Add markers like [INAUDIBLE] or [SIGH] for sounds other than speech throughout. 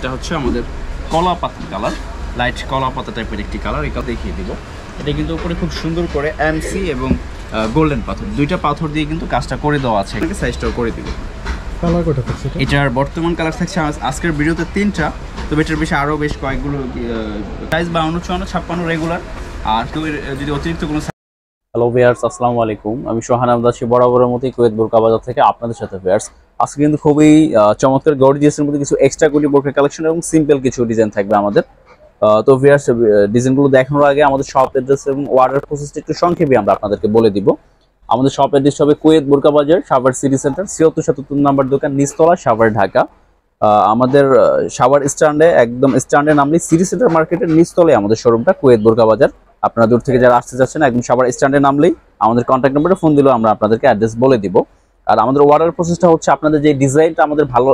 এটা হচ্ছে আমাদের কলা পাতা কালার লাইট কলা পাতা টাইপের একটি কালার এটা দেখিয়ে দিব এটা কিন্তু উপরে খুব সুন্দর করে এমসি এবং গোল্ডেন পাথর দুইটা পাথর দিয়ে কিন্তু কাজটা করে দেওয়া আছে এটাকে সাইজটাও করে দিব কালার কটা থাকছে এটার বর্তমান কালার থাকছে আজকের ভিডিওতে তিনটা তো এটার বেশি আরও বেশ কয়েকগুলো সাইজ বাউন্ন চুয়ান্ন ছাপ্পান্ন রেগুলার আর কেউ যদি অতিরিক্ত কোনো হ্যালো ভিয়ার্স আসসালামু আলাইকুম আমি সোহান আমদাসী বরাবরের মতোই কুয়েত বোরকা বাজার থেকে আপনাদের সাথে ভিয়ার্স আজকে কিন্তু খুবই চমৎকার গর্জিয়াসের মধ্যে কিছু এক্সট্রা কুলি বোরকা কালেকশন এবং সিম্পল কিছু ডিজাইন থাকবে আমাদের তো ভিয়ার্স ডিজাইনগুলো দেখানোর আগে আমাদের শপ অ্যাড্রেস এবং অর্ডার প্রসেসটা একটু সংক্ষেপে আমরা আপনাদেরকে বলে দিব আমাদের শপ অ্যাড্রেস হবে কুয়েত বোরকা বাজার সাভার সিটি সেন্টার ছিয়াত্তর সাতাত্তর নাম্বার দোকান নিস্তলা সাভার ঢাকা আমাদের সাভার স্ট্যান্ডে একদম স্ট্যান্ডে নামলে সিটি সেন্টার মার্কেটের নিস্তলে আমাদের শোরুমটা কুয়েত বোরকা বাজার আপনারা দূর থেকে যারা আসতে চাচ্ছেন একদম সবার স্ট্যান্ডে নামলেই আমাদের কন্ট্যাক্ট নাম্বারে ফোন দিলেও আমরা আপনাদেরকে অ্যাড্রেস বলে দিব আর আমাদের অর্ডার প্রসেসটা হচ্ছে আপনাদের যে ডিজাইনটা আমাদের ভালো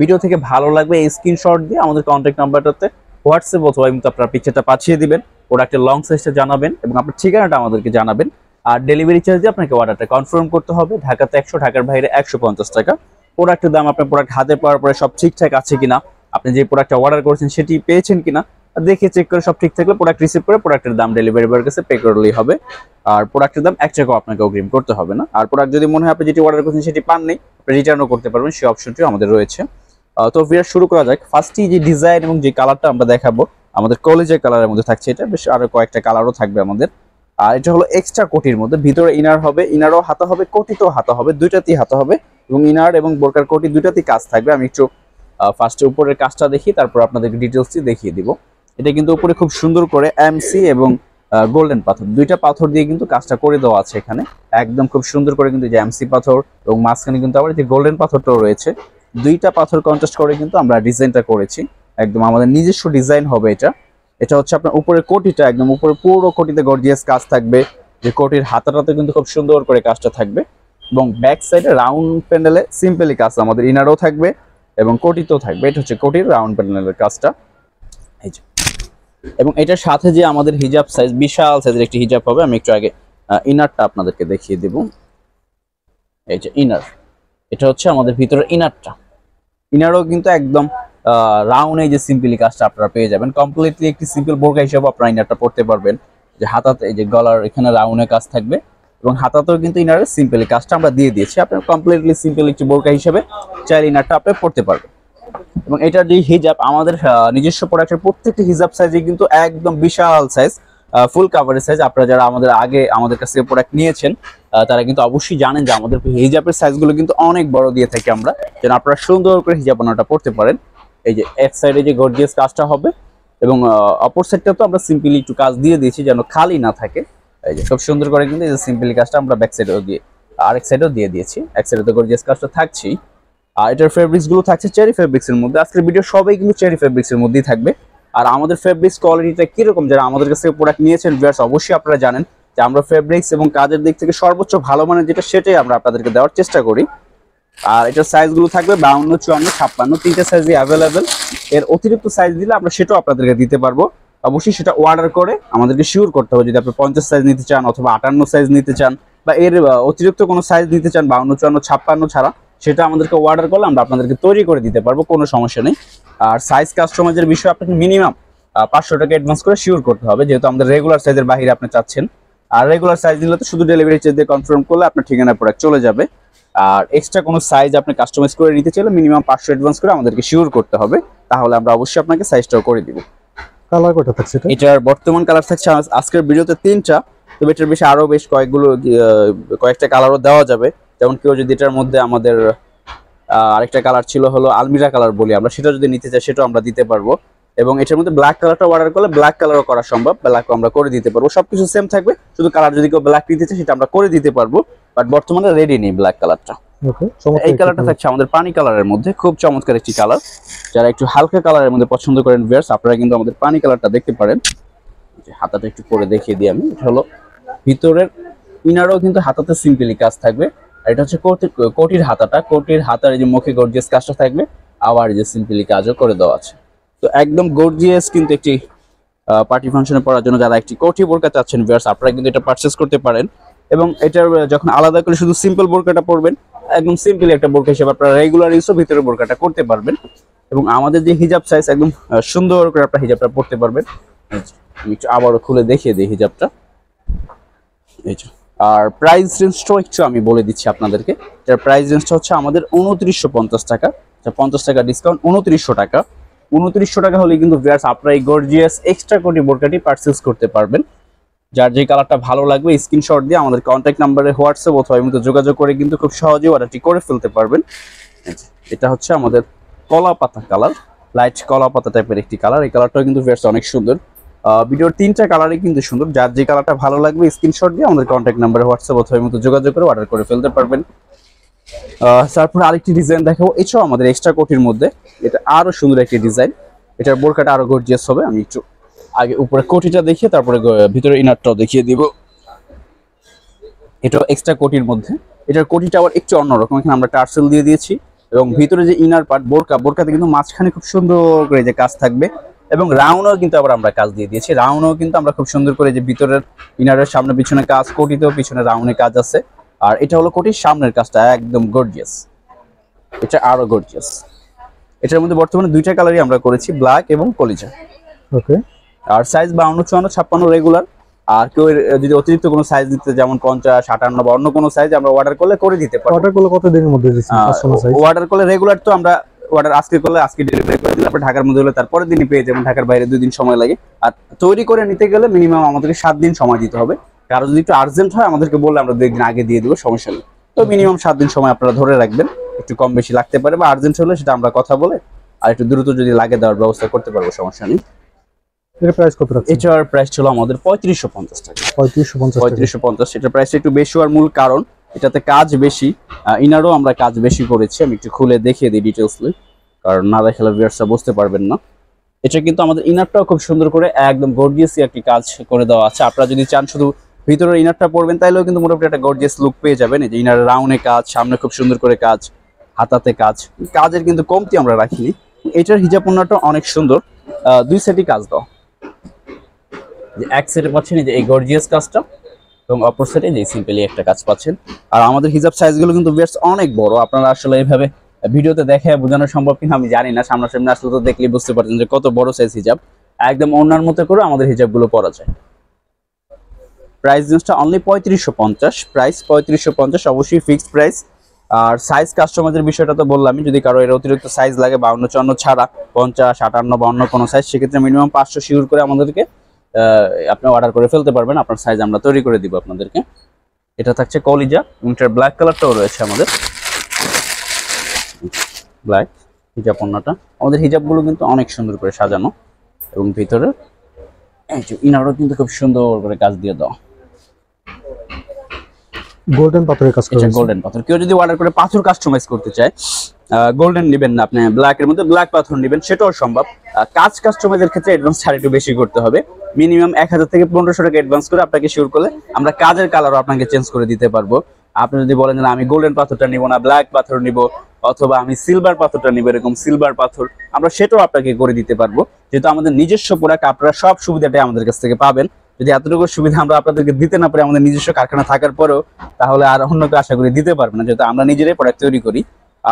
ভিডিও থেকে ভালো লাগবে এই স্ক্রিনশট দিয়ে আমাদের কন্ট্যাক্ট নাম্বারটাতে হোয়াটসঅ্যাপ অথবা কিন্তু আপনার পিকচারটা পাঠিয়ে দিবেন প্রোডাক্টের লং সাইজটা জানাবেন এবং আপনার ঠিকানাটা আমাদেরকে জানাবেন আর ডেলিভারি চার্জ দিয়ে আপনাকে অর্ডারটা কনফার্ম করতে হবে ঢাকাতে একশো ঢাকার বাইরে একশো পঞ্চাশ টাকা প্রোডাক্টের দাম আপনার প্রোডাক্ট হাতে পাওয়ার পরে সব ঠিকঠাক আছে কিনা আপনি যে প্রোডাক্টটা অর্ডার করেছেন সেটি পেয়েছেন কিনা দেখে চেক করে সব ঠিক থাকলে প্রোডাক্ট রিসিভ করে প্রোডাক্টের দাম ডেলিভারি বয়ের কাছে পে করলেই হবে আর প্রোডাক্টের দাম এক টাকাও আপনাকে অগ্রিম করতে হবে না আর প্রোডাক্ট যদি মনে হয় আপনি যেটি অর্ডার করছেন সেটি পাননি আপনি রিটার্নও করতে পারবেন সেই অপশনটি আমাদের রয়েছে তো ভিডিও শুরু করা যাক ফার্স্টই যে ডিজাইন এবং যে কালারটা আমরা দেখাবো আমাদের কলেজের কালারের মধ্যে থাকছে এটা বেশ আরও কয়েকটা কালারও থাকবে আমাদের আর এটা হলো এক্সট্রা কোটির মধ্যে ভিতরে ইনার হবে ইনারও হাতে হবে কোটিতেও হাতা হবে দুইটাতেই হাতে হবে এবং ইনার এবং বোরকার কোটি দুইটাতেই কাজ থাকবে আমি একটু ফার্স্টে উপরের কাজটা দেখি তারপর আপনাদেরকে ডিটেলসটি দেখিয়ে দিব এটা কিন্তু উপরে খুব সুন্দর করে এমসি এবং গোল্ডেন পাথর দুইটা পাথর দিয়ে কিন্তু কাজটা করে দেওয়া আছে এখানে একদম খুব সুন্দর করে কিন্তু যে এমসি পাথর এবং মাঝখানে কিন্তু আবার যে গোল্ডেন পাথরটাও রয়েছে দুইটা পাথর কন্ট্রাস্ট করে কিন্তু আমরা ডিজাইনটা করেছি একদম আমাদের নিজস্ব ডিজাইন হবে এটা এটা হচ্ছে আপনার উপরে কোটিটা একদম উপরে পুরো কোটিতে গর্জিয়াস কাজ থাকবে যে কোটির হাতাটাতে কিন্তু খুব সুন্দর করে কাজটা থাকবে এবং ব্যাক সাইডে রাউন্ড প্যান্ডেলে সিম্পলি কাজ আমাদের ইনারও থাকবে এবং কোটিতেও থাকবে এটা হচ্ছে কোটির রাউন্ড প্যান্ডেলের কাজটা এই যে এবং এটার সাথে যে আমাদের হিজাব সাইজ বিশাল সাইজের একটি হিজাব হবে আমি একটু আগে ইনারটা আপনাদেরকে দেখিয়ে দেব এই যে ইনার এটা হচ্ছে আমাদের ভিতরের ইনারটা ইনারও কিন্তু একদম এই যে সিম্পলি কাজটা আপনারা পেয়ে যাবেন কমপ্লিটলি একটি সিম্পল বোরকা হিসাবে আপনারা ইনারটা পড়তে পারবেন যে হাতাতে এই যে গলার এখানে রাউনের কাজ থাকবে এবং হাতাতেও কিন্তু ইনারের সিম্পলি কাজটা আমরা দিয়ে দিয়েছি আপনার কমপ্লিটলি সিম্পল একটি বোরকা হিসাবে চাইলে ইনারটা আপনি পড়তে পারবেন এবং এটা যে হিজাব আমাদের নিজস্ব প্রোডাক্টের প্রত্যেকটি হিজাব সাইজে কিন্তু একদম বিশাল সাইজ ফুল কাভারেজ সাইজ আপনারা যারা আমাদের আগে আমাদের কাছে প্রোডাক্ট নিয়েছেন তারা কিন্তু অবশ্যই জানেন যে আমাদের হিজাবের সাইজগুলো কিন্তু অনেক বড় দিয়ে থাকি আমরা যেন আপনারা সুন্দর করে হিজাব বানাটা পড়তে পারেন এই যে এক সাইডে যে গর্জিয়াস কাজটা হবে এবং অপর সাইডটা তো আমরা সিম্পলি একটু কাজ দিয়ে দিয়েছি যেন খালি না থাকে এই যে সব সুন্দর করে কিন্তু এই যে সিম্পলি কাজটা আমরা ব্যাক সাইডেও দিয়ে আরেক সাইডেও দিয়ে দিয়েছি এক সাইডে তো গর্জিয়াস কাজটা থাকছেই আর এটার ফেব্রিক্সগুলো থাকছে চেরি ফেব্রিক্সের মধ্যে আজকের ভিডিও সবাই কিন্তু চেরি ফেব্রিক্সের মধ্যেই থাকবে আর আমাদের ফেব্রিক্স কোয়ালিটিটা কীরকম যারা আমাদের কাছ থেকে প্রোডাক্ট নিয়েছেন ভিউয়ার্স অবশ্যই আপনারা জানেন যে আমরা ফেব্রিক্স এবং কাজের দিক থেকে সর্বোচ্চ ভালো মানের যেটা সেটাই আমরা আপনাদেরকে দেওয়ার চেষ্টা করি আর এটার সাইজগুলো থাকবে বাউন্ন চুয়ান্ন ছাপ্পান্ন তিনটে সাইজই অ্যাভেলেবেল এর অতিরিক্ত সাইজ দিলে আমরা সেটাও আপনাদেরকে দিতে পারবো অবশ্যই সেটা অর্ডার করে আমাদেরকে শিওর করতে হবে যদি আপনি পঞ্চাশ সাইজ নিতে চান অথবা আটান্ন সাইজ নিতে চান বা এর অতিরিক্ত কোনো সাইজ নিতে চান বাউন্ন চুয়ান্ন ছাপ্পান্ন ছাড়া সেটা আমাদেরকে অর্ডার করলে আমরা আপনাদেরকে তৈরি করে দিতে পারবো কোনো সমস্যা নেই আর সাইজ কাস্টমাইজের বিষয়ে আপনাকে মিনিমাম পাঁচশো টাকা অ্যাডভান্স করে শিওর করতে হবে যেহেতু আমাদের রেগুলার সাইজের বাহিরে আপনি চাচ্ছেন আর রেগুলার সাইজ দিলে তো শুধু ডেলিভারি চার্জ দিয়ে কনফার্ম করলে আপনার ঠিকানা প্রোডাক্ট চলে যাবে আর এক্সট্রা কোনো সাইজ আপনি কাস্টমাইজ করে নিতে চাইলে মিনিমাম পাঁচশো অ্যাডভান্স করে আমাদেরকে শিওর করতে হবে তাহলে আমরা অবশ্যই আপনাকে সাইজটাও করে দিব কালার কটা থাকছে এটার বর্তমান কালার থাকছে আজকের ভিডিওতে তিনটা তবে এটার বেশি আরও বেশ কয়েকগুলো কয়েকটা কালারও দেওয়া যাবে যেমন কেউ যদি এটার মধ্যে আমাদের আরেকটা কালার ছিল হলো আলমিরা কালার বলি আমরা সেটা যদি নিতে চাই সেটাও আমরা দিতে পারবো এবং এটার মধ্যে ব্ল্যাক কালারটা অর্ডার করলে ব্ল্যাক কালারও করা সম্ভব ব্ল্যাকও আমরা করে দিতে পারবো সবকিছু সেম থাকবে শুধু কালার যদি কেউ ব্ল্যাক নিতে চাই সেটা আমরা করে দিতে পারবো বাট বর্তমানে রেডি নেই ব্ল্যাক কালারটা এই কালারটা থাকছে আমাদের পানি কালারের মধ্যে খুব চমৎকার একটি কালার যারা একটু হালকা কালারের মধ্যে পছন্দ করেন ভিয়ার্স আপনারা কিন্তু আমাদের পানি কালারটা দেখতে পারেন হাতাটা একটু করে দেখিয়ে দিই আমি এটা হলো ভিতরের ইনারও কিন্তু হাতাতে সিম্পলি কাজ থাকবে আর এটা হচ্ছে কোটির হাতাটা কোটির হাতার যে মুখে গর্জিয়াস কাজটা থাকবে আবার যে সিম্পলি কাজও করে দেওয়া আছে তো একদম গর্জিয়াস কিন্তু একটি পার্টি ফাংশনে পড়ার জন্য যারা একটি কোটি বোরকা চাচ্ছেন ভিউয়ার্স আপনারা কিন্তু এটা পারচেস করতে পারেন এবং এটার যখন আলাদা করে শুধু সিম্পল বোরকাটা পরবেন একদম সিম্পলি একটা বোরকা হিসেবে আপনারা রেগুলার ইউজও ভিতরে বোরকাটা করতে পারবেন এবং আমাদের যে হিজাব সাইজ একদম সুন্দর করে আপনার হিজাবটা পরতে পারবেন আমি একটু আবারও খুলে দেখিয়ে দিই হিজাবটা এই আর প্রাইস রেঞ্জটাও একটু আমি বলে দিচ্ছি আপনাদেরকে যার প্রাইস রেঞ্জটা হচ্ছে আমাদের উনত্রিশশো পঞ্চাশ টাকা আচ্ছা, পঞ্চাশ টাকা ডিসকাউন্ট উনত্রিশশো টাকা উনত্রিশশো টাকা হলে কিন্তু ভিয়ার্স আপনারা এই গর্জিয়াস এক্সট্রা কোটি বোরকাটি পার্চেস করতে পারবেন যার যে কালারটা ভালো লাগবে স্ক্রিনশট দিয়ে আমাদের কন্ট্যাক্ট নাম্বারে হোয়াটসঅ্যাপ অথবা এমনি যোগাযোগ করে কিন্তু খুব সহজেই অর্ডারটি করে ফেলতে পারবেন এটা হচ্ছে আমাদের কলা পাতা কালার লাইট কলা পাতা টাইপের একটি কালার এই কালারটাও কিন্তু ভিয়ার্স অনেক সুন্দর ভিডিওর তিনটা কালারই কিন্তু সুন্দর যার যে কালারটা ভালো লাগবে স্ক্রিনশট দিয়ে আমাদের কন্ট্যাক্ট নাম্বারে হোয়াটসঅ্যাপ অথবা মতো যোগাযোগ করে অর্ডার করে ফেলতে পারবেন তারপর আরেকটি ডিজাইন দেখাবো এছাড়াও আমাদের এক্সট্রা কোটির মধ্যে এটা আরও সুন্দর একটি ডিজাইন এটার বোরকাটা আরও গর্জিয়াস হবে আমি একটু আগে উপরে কোটিটা দেখিয়ে তারপরে ভিতরে ইনারটাও দেখিয়ে দিব এটা এক্সট্রা কোটির মধ্যে এটার কোটিটা আবার একটু অন্যরকম এখানে আমরা টার্সেল দিয়ে দিয়েছি এবং ভিতরে যে ইনার পার্ট বোরকা বোরকাতে কিন্তু মাঝখানে খুব সুন্দর করে যে কাজ থাকবে এবং রাউন্ডও কিন্তু আবার আমরা কাজ দিয়ে দিয়েছি রাউন্ডও কিন্তু আমরা খুব সুন্দর করে যে ভিতরের ইনারের সামনে পিছনে কাজ কোটিতেও পিছনে রাউনে কাজ আছে আর এটা হলো কোটির সামনের কাজটা একদম গর্জিয়াস এটা আরো গর্জিয়াস এটার মধ্যে বর্তমানে দুইটা কালারই আমরা করেছি ব্ল্যাক এবং কলিজা ওকে আর সাইজ বাউন্ন চুয়ান্ন ছাপ্পান্ন রেগুলার আর কেউ যদি অতিরিক্ত কোনো সাইজ দিতে যেমন পঞ্চাশ আটান্ন বা অন্য কোনো সাইজ আমরা অর্ডার করলে করে দিতে পারি অর্ডার করলে কত দিনের মধ্যে অর্ডার করলে রেগুলার তো আমরা অর্ডার আজকে করলে আজকে ডেলিভারি করে দিলে ঢাকার মধ্যে হলে তারপরে দিনই পেয়ে যাবেন ঢাকার বাইরে দুই দিন সময় লাগে আর তৈরি করে নিতে গেলে মিনিমাম আমাদেরকে সাত দিন সময় দিতে হবে কারো যদি একটু আর্জেন্ট হয় আমাদেরকে বললে আমরা দুই দিন আগে দিয়ে দেবো সমস্যা নেই তো মিনিমাম সাত দিন সময় আপনারা ধরে রাখবেন একটু কম বেশি লাগতে পারে বা আর্জেন্ট হলে সেটা আমরা কথা বলে আর একটু দ্রুত যদি লাগে দেওয়ার ব্যবস্থা করতে পারবো সমস্যা নেই এটার প্রাইস ছিল আমাদের পঁয়ত্রিশশো পঞ্চাশ টাকা পঁয়ত্রিশশো পঞ্চাশ পঁয়ত্রিশশো পঞ্চাশ এটার প্রাইস একটু বেশি হওয়ার মূল কারণ এটাতে কাজ বেশি ইনারও আমরা কাজ বেশি করেছি আমি একটু খুলে দেখিয়ে দিই ডিটেলসলি কারণ না দেখালে ভিউয়ার্সরা বুঝতে পারবেন না এটা কিন্তু আমাদের ইনারটাও খুব সুন্দর করে একদম গর্জিয়াসই একটি কাজ করে দেওয়া আছে আপনারা যদি চান শুধু ভিতরের ইনারটা পরবেন তাইলেও কিন্তু মোটামুটি একটা গর্জিয়াস লুক পেয়ে যাবেন এই যে ইনার রাউনে কাজ সামনে খুব সুন্দর করে কাজ হাতাতে কাজ কাজের কিন্তু কমতি আমরা রাখিনি এটার হিজাব পণ্যটা অনেক সুন্দর দুই সেটই কাজ দাও এক সেটে পাচ্ছেন এই যে এই গর্জিয়াস কাজটা এবং অপর সাইডে যে সিম্পলি একটা কাজ পাচ্ছেন আর আমাদের হিজাব সাইজগুলো কিন্তু বেশ অনেক বড় আপনারা আসলে এইভাবে ভিডিওতে দেখে বোঝানো সম্ভব কিনা আমি জানি না সামনাসামনি আসলে তো দেখলে বুঝতে পারছেন যে কত বড় সাইজ হিজাব একদম অন্যার মতো করে আমাদের হিজাবগুলো পরা যায় প্রাইস জিনিসটা অনলি পঁয়ত্রিশশো পঞ্চাশ প্রাইস পঁয়ত্রিশশো পঞ্চাশ অবশ্যই ফিক্সড প্রাইস আর সাইজ কাস্টমারদের বিষয়টা তো বললামই যদি কারো এর অতিরিক্ত সাইজ লাগে বাউন্ন চুয়ান্ন ছাড়া পঞ্চাশ আটান্ন অন্য কোনো সাইজ সেক্ষেত্রে মিনিমাম পাঁচশো শিওর করে আমাদেরকে আপনি অর্ডার করে ফেলতে পারবেন আপনার সাইজ আমরা তৈরি করে দিব আপনাদেরকে এটা থাকছে কলিজা উইন্টার ব্ল্যাক কালারটাও রয়েছে আমাদের ব্ল্যাক হিজাব অন্যটা আমাদের হিজাবগুলো কিন্তু অনেক সুন্দর করে সাজানো এবং ভিতরে ইনারও কিন্তু খুব সুন্দর করে কাজ দিয়ে দেওয়া গোল্ডেন পাথরের কাজ গোল্ডেন পাথর কেউ যদি অর্ডার করে পাথর কাস্টমাইজ করতে চায় গোল্ডেন নেবেন না আপনি ব্ল্যাকের মধ্যে ব্ল্যাক পাথর নেবেন সেটাও সম্ভব কাজ কাস্টমারদের ক্ষেত্রে অ্যাডভান্স ছাড় একটু বেশি করতে হবে মিনিমাম এক থেকে পনেরোশো টাকা অ্যাডভান্স করে আপনাকে শিওর করলে আমরা কাজের কালারও আপনাকে চেঞ্জ করে দিতে পারবো আপনি যদি বলেন যে আমি গোল্ডেন পাথরটা নিব না ব্ল্যাক পাথর নিব অথবা আমি সিলভার পাথরটা নিব এরকম সিলভার পাথর আমরা সেটাও আপনাকে করে দিতে পারবো যেহেতু আমাদের নিজস্ব প্রোডাক্ট আপনারা সব সুবিধাটাই আমাদের কাছ থেকে পাবেন যদি এতটুকু সুবিধা আমরা আপনাদেরকে দিতে না পারি আমাদের নিজস্ব কারখানা থাকার পরেও তাহলে আর অন্যকে আশা করি দিতে পারবে না যেহেতু আমরা নিজেরাই প্রোডাক্ট তৈরি করি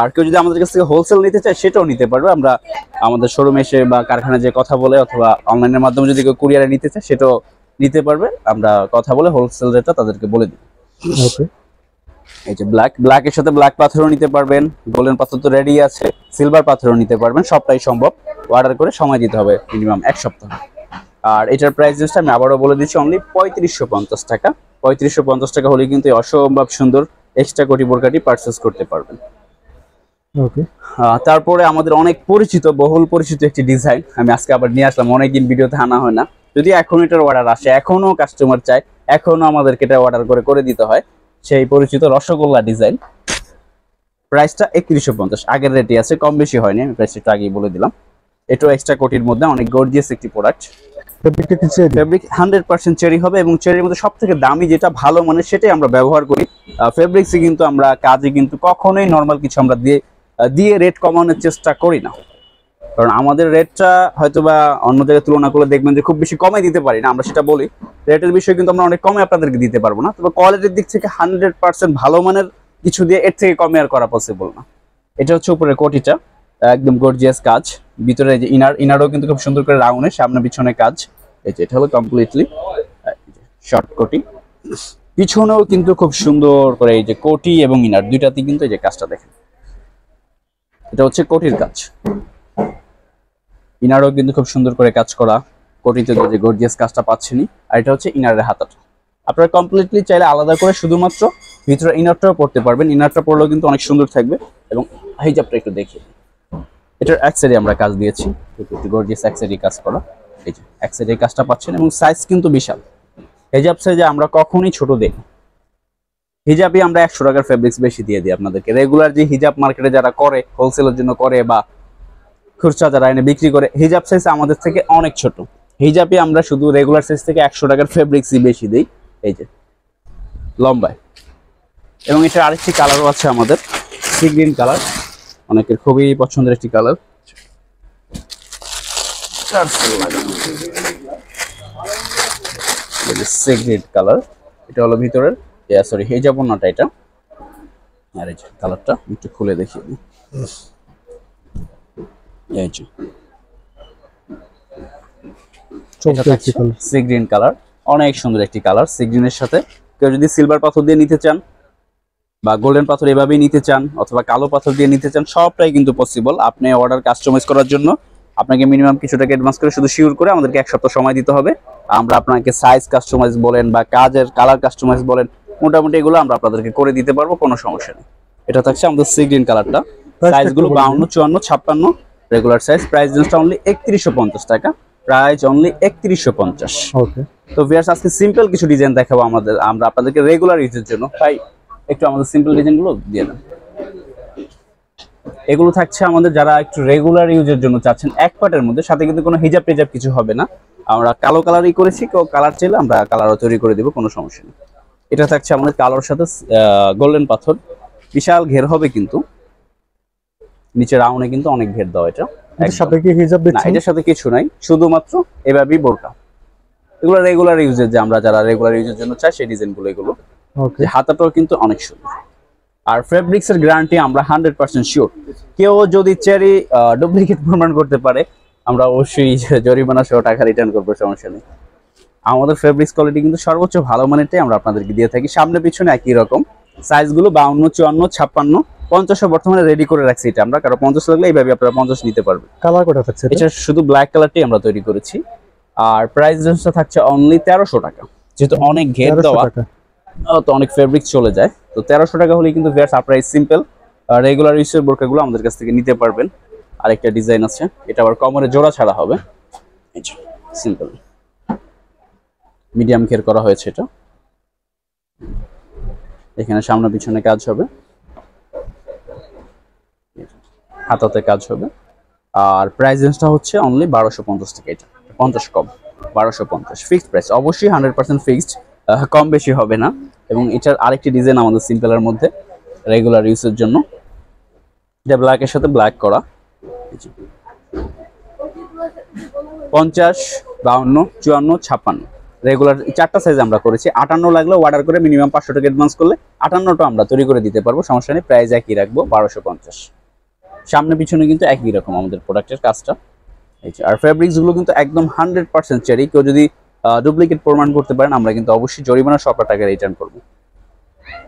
আর কেউ যদি আমাদের কাছ থেকে হোলসেল নিতে চায় সেটাও নিতে পারবে আমরা আমাদের শোরুমে এসে বা কারখানা যে কথা বলে অথবা অনলাইনের মাধ্যমে যদি কেউ কুরিয়ারে নিতে চায় সেটাও নিতে পারবে আমরা কথা বলে হোলসেল রেটটা তাদেরকে বলে দিই এই যে ব্ল্যাক ব্ল্যাকের সাথে ব্ল্যাক পাথরও নিতে পারবেন গোল্ডেন পাথর তো রেডি আছে সিলভার পাথরও নিতে পারবেন সবটাই সম্ভব অর্ডার করে সময় দিতে হবে মিনিমাম এক সপ্তাহ আর এটার প্রাইস জিনিসটা আমি আবারও বলে দিচ্ছি অনলি পঁয়ত্রিশশো পঞ্চাশ টাকা পঁয়ত্রিশশো পঞ্চাশ টাকা হলে কিন্তু অসম্ভব সুন্দর এক্সট্রা কোটি বোরকাটি পারচেস করতে পারবেন তারপরে আমাদের অনেক পরিচিত বহুল পরিচিত একটি ডিজাইন আমি আজকে আবার নিয়ে আসলাম অনেকদিন ভিডিওতে আনা হয় না যদি এখন এটার অর্ডার আসে এখনো কাস্টমার চায় এখনো আমাদেরকে এটা অর্ডার করে করে দিতে হয় সেই পরিচিত রসগোল্লা ডিজাইন প্রাইসটা একত্রিশশো পঞ্চাশ আগের রেটে আছে কম বেশি হয়নি আমি প্রাইসটা একটু আগেই বলে দিলাম এটাও এক্সট্রা কোটির মধ্যে অনেক গর্জিয়াস একটি প্রোডাক্ট ফেব্রিকটা কি চেরি ফেব্রিক চেরি হবে এবং চেরির মধ্যে সব থেকে দামি যেটা ভালো মানে সেটাই আমরা ব্যবহার করি ফেব্রিক্সে কিন্তু আমরা কাজে কিন্তু কখনোই নর্মাল কিছু আমরা দিয়ে দিয়ে রেট কমানোর চেষ্টা করি না কারণ আমাদের রেটটা হয়তো বা অন্য জায়গায় তুলনা করলে দেখবেন যে খুব বেশি কমে দিতে পারি না আমরা সেটা বলি রেটের বিষয়ে কিন্তু আমরা অনেক কমে আপনাদেরকে দিতে পারবো না তবে কোয়ালিটির দিক থেকে হান্ড্রেড পার্সেন্ট ভালো মানের কিছু দিয়ে এর থেকে কমে আর করা পসিবল না এটা হচ্ছে উপরের কোটিটা একদম গর্জিয়াস কাজ ভিতরে যে ইনার ইনারও কিন্তু খুব সুন্দর করে রাউনে সামনে পিছনে কাজ এই যে এটা হলো কমপ্লিটলি শর্ট কোটি পিছনেও কিন্তু খুব সুন্দর করে এই যে কোটি এবং ইনার দুইটাতে কিন্তু এই যে কাজটা দেখেন এটা হচ্ছে কটির কাজ ইনারও কিন্তু খুব সুন্দর করে কাজ করা কটিতে যে গর্জিয়াস কাজটা পাচ্ছেনি আর এটা হচ্ছে ইনারের হাতাটা আপনারা কমপ্লিটলি চাইলে আলাদা করে শুধুমাত্র ভিতরে ইনারটাও পড়তে পারবেন ইনারটা পরলেও কিন্তু অনেক সুন্দর থাকবে এবং হিজাবটা একটু দেখি এটার এক সাইডে আমরা কাজ দিয়েছি গর্জিয়াস এক সাইডে কাজ করা এই যে এক সাইডে কাজটা পাচ্ছেন এবং সাইজ কিন্তু বিশাল হেজাব সাইজে আমরা কখনই ছোট দেখি হিজাবই আমরা একশো টাকার ফেব্রিক্স বেশি দিয়ে দিই আপনাদেরকে রেগুলার যে হিজাব মার্কেটে যারা করে হোলসেলের জন্য করে বা খুচরা যারা এনে বিক্রি করে হিজাব সাইজ আমাদের থেকে অনেক ছোট হিজাবই আমরা শুধু রেগুলার সাইজ থেকে একশো টাকার ফেব্রিক্সই বেশি দিই এই যে লম্বায় এবং এটার আরেকটি কালারও আছে আমাদের সি গ্রিন কালার অনেকের খুবই পছন্দের একটি কালার সি কালার এটা হলো ভিতরের সরি হেজা বোনাটা এটা আর এই যে কালারটা একটু খুলে দেখিয়ে এই যে সি গ্রিন কালার অনেক সুন্দর একটি কালার সি গ্রিনের সাথে কেউ যদি সিলভার পাথর দিয়ে নিতে চান বা গোল্ডেন পাথর এভাবেই নিতে চান অথবা কালো পাথর দিয়ে নিতে চান সবটাই কিন্তু পসিবল আপনি অর্ডার কাস্টমাইজ করার জন্য আপনাকে মিনিমাম কিছু টাকা অ্যাডভান্স করে শুধু শিওর করে আমাদেরকে এক সপ্তাহ সময় দিতে হবে আমরা আপনাকে সাইজ কাস্টমাইজ বলেন বা কাজের কালার কাস্টমাইজ বলেন মোটামুটি এগুলো আমরা আপনাদেরকে করে দিতে পারবো কোনো সমস্যা নেই এটা থাকছে আমাদের সি গ্রিন কালারটা সাইজগুলো বাউন্ন চুয়ান্ন ছাপ্পান্ন রেগুলার সাইজ প্রাইস জিনিসটা অনলি একত্রিশশো পঞ্চাশ টাকা প্রাইস অনলি একত্রিশশো পঞ্চাশ তো ভিয়ার্স আজকে সিম্পল কিছু ডিজাইন দেখাবো আমাদের আমরা আপনাদেরকে রেগুলার ইউজের জন্য তাই একটু আমাদের সিম্পল ডিজাইনগুলো দিয়ে দেন এগুলো থাকছে আমাদের যারা একটু রেগুলার ইউজের জন্য চাচ্ছেন এক পার্টের মধ্যে সাথে কিন্তু কোনো হিজাব টিজাব কিছু হবে না আমরা কালো কালারই করেছি কেউ কালার চাইলে আমরা কালারও তৈরি করে দেবো কোনো সমস্যা নেই এটা থাকছে আমাদের কালোর সাথে গোল্ডেন পাথর বিশাল ঘের হবে কিন্তু নিচে রাউনে কিন্তু অনেক ঘের দাও এটা সাথে কি হিজাব দিচ্ছেন এটার সাথে কিছু নাই শুধুমাত্র এভাবেই বোরকা এগুলো রেগুলার ইউজের যে আমরা যারা রেগুলার ইউজের জন্য চাই সেই গুলো এগুলো হাতাটাও কিন্তু অনেক সুন্দর আর ফেব্রিক্স এর গ্যারান্টি আমরা হান্ড্রেড পার্সেন্ট শিওর কেউ যদি চেরি ডুপ্লিকেট প্রমাণ করতে পারে আমরা অবশ্যই [LAUGHS] জরিমানা সহ টাকা রিটার্ন করবো সমস্যা নেই আমাদের ফেব্রিক্স কোয়ালিটি কিন্তু সর্বোচ্চ ভালো মানেরটাই আমরা আপনাদেরকে দিয়ে থাকি সামনে পিছনে একই রকম সাইজগুলো বাউন্ন চুয়ান্ন ছাপ্পান্ন পঞ্চাশ বর্তমানে রেডি করে রাখছি এটা আমরা কারণ পঞ্চাশ লাগলে এইভাবে আপনারা পঞ্চাশ নিতে পারবেন কালার কোটা থাকছে এটা শুধু ব্ল্যাক কালারটি আমরা তৈরি করেছি আর প্রাইস রেঞ্জটা থাকছে অনলি তেরোশো টাকা যেহেতু অনেক ঘের দেওয়া তো অনেক ফেব্রিক চলে যায় তো তেরোশো টাকা হলে কিন্তু ভেয়ার্স আপনারা সিম্পল রেগুলার ইউসের বোরকাগুলো আমাদের কাছ থেকে নিতে পারবেন আরেকটা ডিজাইন আছে এটা আবার কমরে জোড়া ছাড়া হবে সিম্পল মিডিয়াম কেয়ার করা হয়েছে এটা এখানে সামনে পিছনে কাজ হবে হাতাতে কাজ হবে আর প্রাইস রেঞ্জটা হচ্ছে অনলি বারোশো পঞ্চাশ থেকে এটা পঞ্চাশ কম বারোশো পঞ্চাশ ফিক্সড প্রাইস অবশ্যই হান্ড্রেড পার্সেন্ট ফিক্সড কম বেশি হবে না এবং এটার আরেকটি ডিজাইন আমাদের সিম্পলের মধ্যে রেগুলার ইউজের জন্য এটা ব্ল্যাকের সাথে ব্ল্যাক করা পঞ্চাশ বাউন্ন চুয়ান্ন ছাপ্পান্ন রেগুলার চারটা সাইজ আমরা করেছি আটান্ন লাগলে অর্ডার করে মিনিমাম পাঁচশো টাকা অ্যাডভান্স করলে আটান্নটা আমরা তৈরি করে দিতে পারবো সমস্যা নেই প্রাইস একই রাখবো বারোশো পঞ্চাশ সামনে পিছনে কিন্তু একই রকম আমাদের প্রোডাক্টের কাজটা এই আর ফ্যাব্রিক্সগুলো কিন্তু একদম হান্ড্রেড পার্সেন্ট চেরি কেউ যদি ডুপ্লিকেট প্রমাণ করতে পারেন আমরা কিন্তু অবশ্যই জরিমানা সবটা টাকা রিটার্ন করবো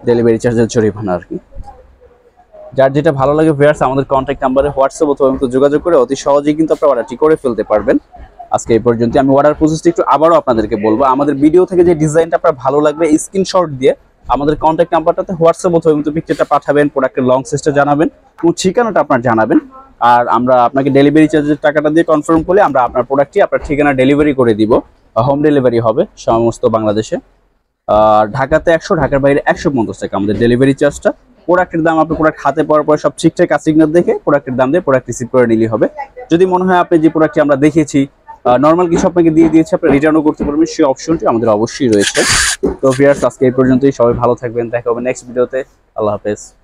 ডেলিভারি চার্জের জরিমানা আর কি যার যেটা ভালো লাগে ভেয়ার্স আমাদের কন্ট্যাক্ট নাম্বারে হোয়াটসঅ্যাপ অথবা যোগাযোগ করে অতি সহজেই কিন্তু আপনারা অর্ডারটি করে ফেলতে পারবেন আজকে এই পর্যন্ত আমি অর্ডার প্রসেসটি একটু আবারও আপনাদেরকে বলবো আমাদের ভিডিও থেকে যে ডিজাইনটা আপনার ভালো লাগবে স্ক্রিনশট দিয়ে আমাদের কন্ট্যাক্ট নাম্বারটাতে হোয়াটসঅ্যাপ অথবা মতো পিকচারটা পাঠাবেন প্রোডাক্টের লং সেস্টটা জানাবেন এবং ঠিকানাটা আপনার জানাবেন আর আমরা আপনাকে ডেলিভারি চার্জের টাকাটা দিয়ে কনফার্ম করলে আমরা আপনার প্রোডাক্টটি আপনার ঠিকানা ডেলিভারি করে দিব হোম ডেলিভারি হবে সমস্ত বাংলাদেশে আর ঢাকাতে একশো ঢাকার বাইরে একশো পঞ্চাশ টাকা আমাদের ডেলিভারি চার্জটা প্রোডাক্টের দাম আপনি প্রোডাক্ট হাতে পাওয়ার পরে সব ঠিকঠাক আছে দেখে প্রোডাক্টের দাম দিয়ে প্রোডাক্ট রিসিভ করে নিলেই হবে যদি মনে হয় আপনি যে প্রোডাক্টটি আমরা দেখেছি নর্মাল কিছু আপনাকে দিয়ে দিয়েছে আপনি রিটার্নও করতে পারবেন সেই অপশনটি আমাদের অবশ্যই রয়েছে তো ফিয়ার্স আজকে এই পর্যন্তই সবাই ভালো থাকবেন দেখা হবে নেক্সট ভিডিওতে আল্লাহ হাফেজ